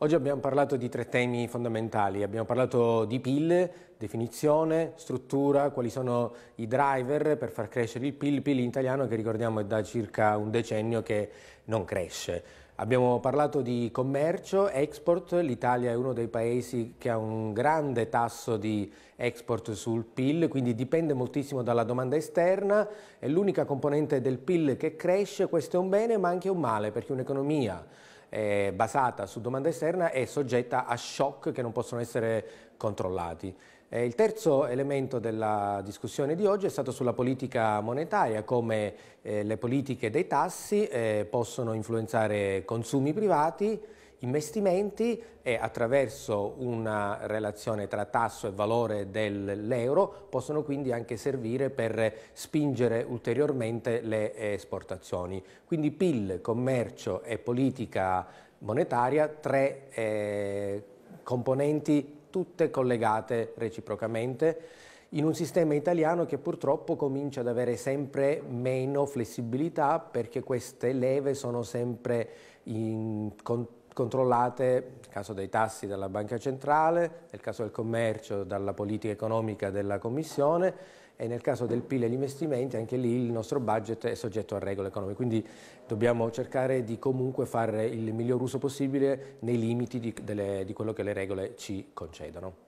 Oggi abbiamo parlato di tre temi fondamentali, abbiamo parlato di PIL, definizione, struttura, quali sono i driver per far crescere il PIL, PIL italiano che ricordiamo è da circa un decennio che non cresce. Abbiamo parlato di commercio, export, l'Italia è uno dei paesi che ha un grande tasso di export sul PIL, quindi dipende moltissimo dalla domanda esterna, è l'unica componente del PIL che cresce, questo è un bene ma anche un male perché un'economia eh, basata su domanda esterna è soggetta a shock che non possono essere controllati. Eh, il terzo elemento della discussione di oggi è stato sulla politica monetaria, come eh, le politiche dei tassi eh, possono influenzare consumi privati, investimenti e attraverso una relazione tra tasso e valore dell'euro possono quindi anche servire per spingere ulteriormente le eh, esportazioni. Quindi PIL, commercio e politica monetaria, tre eh, componenti tutte collegate reciprocamente in un sistema italiano che purtroppo comincia ad avere sempre meno flessibilità perché queste leve sono sempre in, contatto controllate, nel caso dei tassi dalla Banca Centrale, nel caso del commercio dalla politica economica della Commissione e nel caso del PIL e gli investimenti anche lì il nostro budget è soggetto a regole economiche, quindi dobbiamo cercare di comunque fare il miglior uso possibile nei limiti di, delle, di quello che le regole ci concedono.